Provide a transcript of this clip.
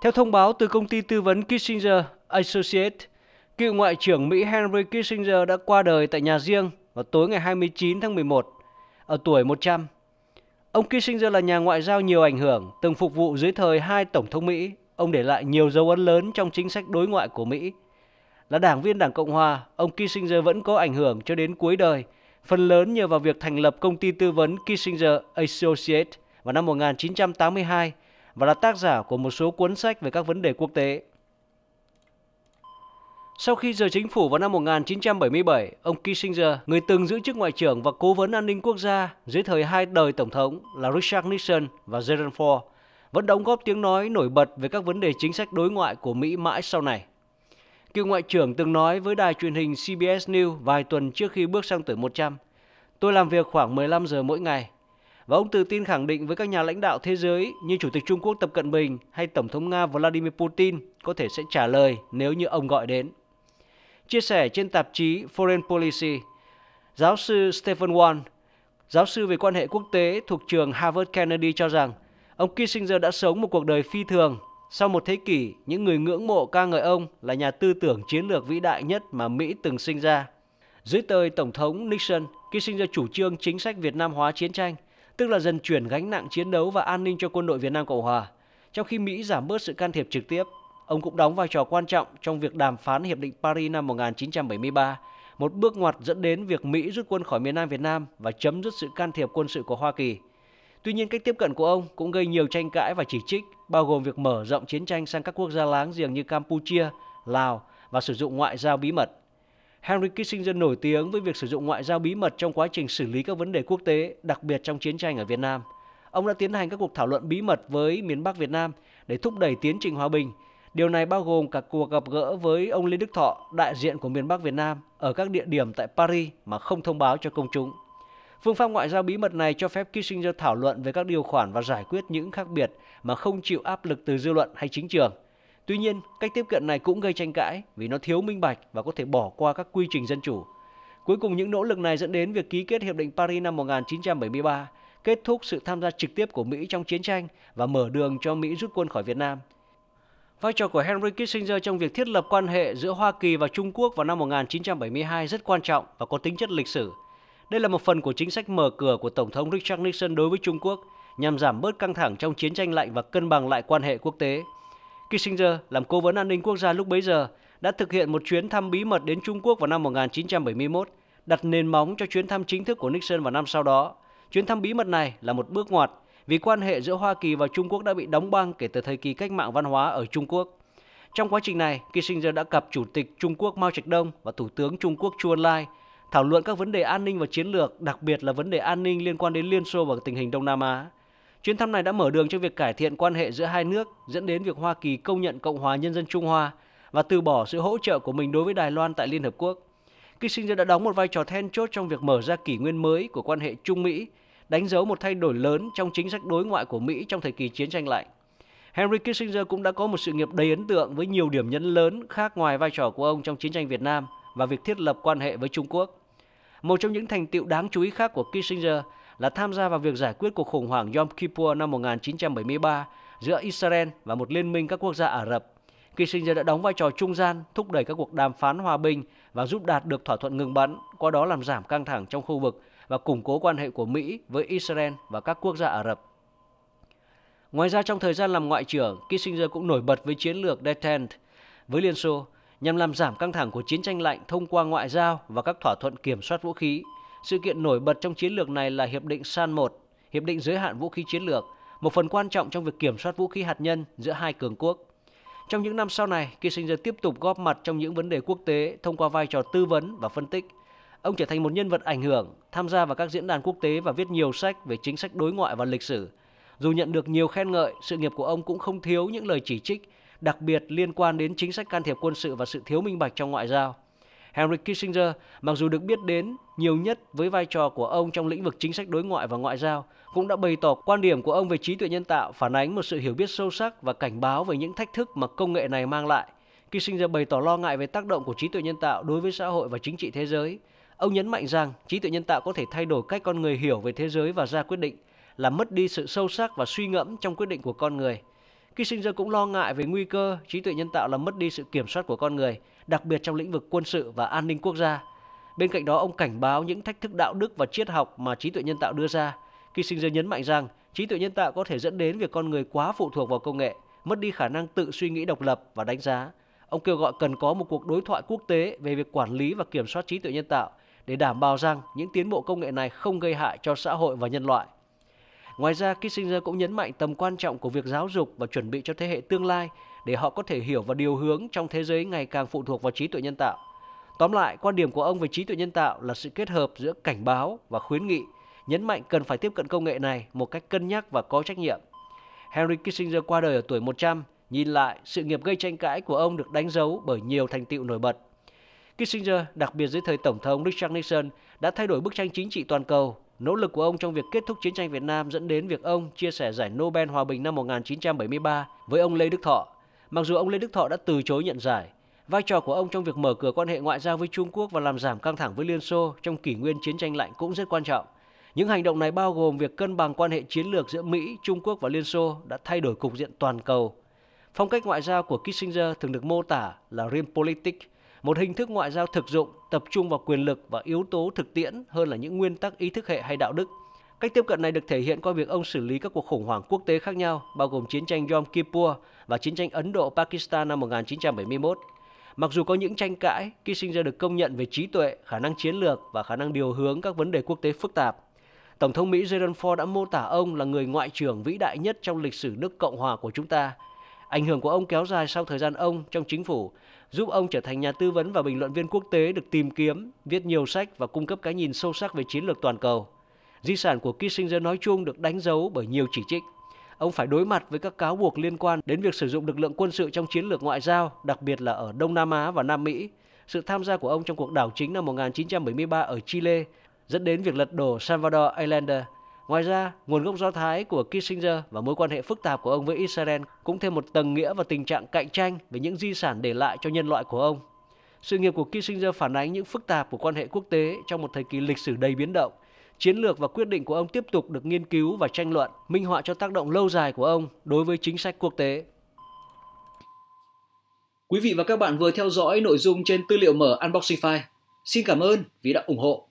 Theo thông báo từ công ty tư vấn Kissinger Associates, cựu Ngoại trưởng Mỹ Henry Kissinger đã qua đời tại nhà riêng vào tối ngày 29 tháng 11, ở tuổi 100. Ông Kissinger là nhà ngoại giao nhiều ảnh hưởng, từng phục vụ dưới thời hai Tổng thống Mỹ. Ông để lại nhiều dấu ấn lớn trong chính sách đối ngoại của Mỹ. Là đảng viên Đảng Cộng Hòa, ông Kissinger vẫn có ảnh hưởng cho đến cuối đời, phần lớn nhờ vào việc thành lập công ty tư vấn Kissinger Associates vào năm 1982 và là tác giả của một số cuốn sách về các vấn đề quốc tế. Sau khi rời chính phủ vào năm 1977, ông Kissinger, người từng giữ chức ngoại trưởng và cố vấn an ninh quốc gia dưới thời hai đời tổng thống là Richard Nixon và Gerald Ford, vẫn đóng góp tiếng nói nổi bật về các vấn đề chính sách đối ngoại của Mỹ mãi sau này. Cựu ngoại trưởng từng nói với đài truyền hình CBS News vài tuần trước khi bước sang tuổi 100, Tôi làm việc khoảng 15 giờ mỗi ngày, và ông tự tin khẳng định với các nhà lãnh đạo thế giới như Chủ tịch Trung Quốc Tập Cận Bình hay Tổng thống Nga Vladimir Putin có thể sẽ trả lời nếu như ông gọi đến. Chia sẻ trên tạp chí Foreign Policy, giáo sư Stephen Wan, giáo sư về quan hệ quốc tế thuộc trường Harvard Kennedy cho rằng ông Kissinger đã sống một cuộc đời phi thường. Sau một thế kỷ, những người ngưỡng mộ ca ngợi ông là nhà tư tưởng chiến lược vĩ đại nhất mà Mỹ từng sinh ra. Dưới thời Tổng thống Nixon, Kissinger chủ trương chính sách Việt Nam hóa chiến tranh – tức là dần chuyển gánh nặng chiến đấu và an ninh cho quân đội Việt Nam Cộng Hòa, trong khi Mỹ giảm bớt sự can thiệp trực tiếp. Ông cũng đóng vai trò quan trọng trong việc đàm phán Hiệp định Paris năm 1973, một bước ngoặt dẫn đến việc Mỹ rút quân khỏi miền Nam Việt Nam và chấm dứt sự can thiệp quân sự của Hoa Kỳ. Tuy nhiên, cách tiếp cận của ông cũng gây nhiều tranh cãi và chỉ trích, bao gồm việc mở rộng chiến tranh sang các quốc gia láng giềng như Campuchia, Lào và sử dụng ngoại giao bí mật. Henry Kissinger nổi tiếng với việc sử dụng ngoại giao bí mật trong quá trình xử lý các vấn đề quốc tế, đặc biệt trong chiến tranh ở Việt Nam. Ông đã tiến hành các cuộc thảo luận bí mật với miền Bắc Việt Nam để thúc đẩy tiến trình hòa bình. Điều này bao gồm cả cuộc gặp gỡ với ông Lê Đức Thọ, đại diện của miền Bắc Việt Nam, ở các địa điểm tại Paris mà không thông báo cho công chúng. Phương pháp ngoại giao bí mật này cho phép Kissinger thảo luận về các điều khoản và giải quyết những khác biệt mà không chịu áp lực từ dư luận hay chính trường – Tuy nhiên, cách tiếp cận này cũng gây tranh cãi vì nó thiếu minh bạch và có thể bỏ qua các quy trình dân chủ. Cuối cùng, những nỗ lực này dẫn đến việc ký kết Hiệp định Paris năm 1973, kết thúc sự tham gia trực tiếp của Mỹ trong chiến tranh và mở đường cho Mỹ rút quân khỏi Việt Nam. Vai trò của Henry Kissinger trong việc thiết lập quan hệ giữa Hoa Kỳ và Trung Quốc vào năm 1972 rất quan trọng và có tính chất lịch sử. Đây là một phần của chính sách mở cửa của Tổng thống Richard Nixon đối với Trung Quốc nhằm giảm bớt căng thẳng trong chiến tranh lạnh và cân bằng lại quan hệ quốc tế. Kissinger làm cố vấn an ninh quốc gia lúc bấy giờ đã thực hiện một chuyến thăm bí mật đến Trung Quốc vào năm 1971, đặt nền móng cho chuyến thăm chính thức của Nixon vào năm sau đó. Chuyến thăm bí mật này là một bước ngoặt vì quan hệ giữa Hoa Kỳ và Trung Quốc đã bị đóng băng kể từ thời kỳ cách mạng văn hóa ở Trung Quốc. Trong quá trình này, Kissinger đã gặp Chủ tịch Trung Quốc Mao Trạch Đông và Thủ tướng Trung Quốc Chu Ân Lai thảo luận các vấn đề an ninh và chiến lược, đặc biệt là vấn đề an ninh liên quan đến Liên Xô và tình hình Đông Nam Á. Chuyến thăm này đã mở đường cho việc cải thiện quan hệ giữa hai nước, dẫn đến việc Hoa Kỳ công nhận Cộng hòa Nhân dân Trung Hoa và từ bỏ sự hỗ trợ của mình đối với Đài Loan tại Liên Hợp Quốc. Kissinger đã đóng một vai trò then chốt trong việc mở ra kỷ nguyên mới của quan hệ Trung-Mỹ, đánh dấu một thay đổi lớn trong chính sách đối ngoại của Mỹ trong thời kỳ chiến tranh lạnh. Henry Kissinger cũng đã có một sự nghiệp đầy ấn tượng với nhiều điểm nhấn lớn khác ngoài vai trò của ông trong chiến tranh Việt Nam và việc thiết lập quan hệ với Trung Quốc. Một trong những thành tựu đáng chú ý khác của Kissinger là tham gia vào việc giải quyết cuộc khủng hoảng Yom Kippur năm 1973 giữa Israel và một liên minh các quốc gia Ả Rập. Kissinger đã đóng vai trò trung gian thúc đẩy các cuộc đàm phán hòa bình và giúp đạt được thỏa thuận ngừng bắn, qua đó làm giảm căng thẳng trong khu vực và củng cố quan hệ của Mỹ với Israel và các quốc gia Ả Rập. Ngoài ra trong thời gian làm ngoại trưởng, Kissinger cũng nổi bật với chiến lược détente với Liên Xô nhằm làm giảm căng thẳng của chiến tranh lạnh thông qua ngoại giao và các thỏa thuận kiểm soát vũ khí – sự kiện nổi bật trong chiến lược này là Hiệp định SAN 1, Hiệp định giới hạn vũ khí chiến lược, một phần quan trọng trong việc kiểm soát vũ khí hạt nhân giữa hai cường quốc. Trong những năm sau này, Kissinger tiếp tục góp mặt trong những vấn đề quốc tế thông qua vai trò tư vấn và phân tích. Ông trở thành một nhân vật ảnh hưởng, tham gia vào các diễn đàn quốc tế và viết nhiều sách về chính sách đối ngoại và lịch sử. Dù nhận được nhiều khen ngợi, sự nghiệp của ông cũng không thiếu những lời chỉ trích, đặc biệt liên quan đến chính sách can thiệp quân sự và sự thiếu minh bạch trong ngoại giao. Henry Kissinger, mặc dù được biết đến nhiều nhất với vai trò của ông trong lĩnh vực chính sách đối ngoại và ngoại giao, cũng đã bày tỏ quan điểm của ông về trí tuệ nhân tạo phản ánh một sự hiểu biết sâu sắc và cảnh báo về những thách thức mà công nghệ này mang lại. Kissinger bày tỏ lo ngại về tác động của trí tuệ nhân tạo đối với xã hội và chính trị thế giới. Ông nhấn mạnh rằng trí tuệ nhân tạo có thể thay đổi cách con người hiểu về thế giới và ra quyết định, làm mất đi sự sâu sắc và suy ngẫm trong quyết định của con người. Khi sinh ra cũng lo ngại về nguy cơ trí tuệ nhân tạo làm mất đi sự kiểm soát của con người, đặc biệt trong lĩnh vực quân sự và an ninh quốc gia. Bên cạnh đó, ông cảnh báo những thách thức đạo đức và triết học mà trí tuệ nhân tạo đưa ra. Kissinger nhấn mạnh rằng trí tuệ nhân tạo có thể dẫn đến việc con người quá phụ thuộc vào công nghệ, mất đi khả năng tự suy nghĩ độc lập và đánh giá. Ông kêu gọi cần có một cuộc đối thoại quốc tế về việc quản lý và kiểm soát trí tuệ nhân tạo để đảm bảo rằng những tiến bộ công nghệ này không gây hại cho xã hội và nhân loại. Ngoài ra, Kissinger cũng nhấn mạnh tầm quan trọng của việc giáo dục và chuẩn bị cho thế hệ tương lai để họ có thể hiểu và điều hướng trong thế giới ngày càng phụ thuộc vào trí tuệ nhân tạo. Tóm lại, quan điểm của ông về trí tuệ nhân tạo là sự kết hợp giữa cảnh báo và khuyến nghị, nhấn mạnh cần phải tiếp cận công nghệ này một cách cân nhắc và có trách nhiệm. Henry Kissinger qua đời ở tuổi 100, nhìn lại sự nghiệp gây tranh cãi của ông được đánh dấu bởi nhiều thành tựu nổi bật. Kissinger, đặc biệt dưới thời Tổng thống Richard Nixon, đã thay đổi bức tranh chính trị toàn cầu Nỗ lực của ông trong việc kết thúc chiến tranh Việt Nam dẫn đến việc ông chia sẻ giải Nobel Hòa bình năm 1973 với ông Lê Đức Thọ. Mặc dù ông Lê Đức Thọ đã từ chối nhận giải, vai trò của ông trong việc mở cửa quan hệ ngoại giao với Trung Quốc và làm giảm căng thẳng với Liên Xô trong kỷ nguyên chiến tranh lạnh cũng rất quan trọng. Những hành động này bao gồm việc cân bằng quan hệ chiến lược giữa Mỹ, Trung Quốc và Liên Xô đã thay đổi cục diện toàn cầu. Phong cách ngoại giao của Kissinger thường được mô tả là Realpolitik, một hình thức ngoại giao thực dụng tập trung vào quyền lực và yếu tố thực tiễn hơn là những nguyên tắc ý thức hệ hay đạo đức. Cách tiếp cận này được thể hiện qua việc ông xử lý các cuộc khủng hoảng quốc tế khác nhau, bao gồm chiến tranh Yom Kippur và chiến tranh Ấn Độ-Pakistan năm 1971. Mặc dù có những tranh cãi, Kissinger được công nhận về trí tuệ, khả năng chiến lược và khả năng điều hướng các vấn đề quốc tế phức tạp. Tổng thống Mỹ Gerald Ford đã mô tả ông là người ngoại trưởng vĩ đại nhất trong lịch sử nước Cộng hòa của chúng ta Ảnh hưởng của ông kéo dài sau thời gian ông trong chính phủ, giúp ông trở thành nhà tư vấn và bình luận viên quốc tế được tìm kiếm, viết nhiều sách và cung cấp cái nhìn sâu sắc về chiến lược toàn cầu. Di sản của Kissinger nói chung được đánh dấu bởi nhiều chỉ trích. Ông phải đối mặt với các cáo buộc liên quan đến việc sử dụng lực lượng quân sự trong chiến lược ngoại giao, đặc biệt là ở Đông Nam Á và Nam Mỹ. Sự tham gia của ông trong cuộc đảo chính năm 1973 ở Chile dẫn đến việc lật đổ Salvador Allende Ngoài ra, nguồn gốc Do Thái của Kissinger và mối quan hệ phức tạp của ông với Israel cũng thêm một tầng nghĩa và tình trạng cạnh tranh về những di sản để lại cho nhân loại của ông. Sự nghiệp của Kissinger phản ánh những phức tạp của quan hệ quốc tế trong một thời kỳ lịch sử đầy biến động. Chiến lược và quyết định của ông tiếp tục được nghiên cứu và tranh luận, minh họa cho tác động lâu dài của ông đối với chính sách quốc tế. Quý vị và các bạn vừa theo dõi nội dung trên tư liệu mở Unboxing File. Xin cảm ơn vì đã ủng hộ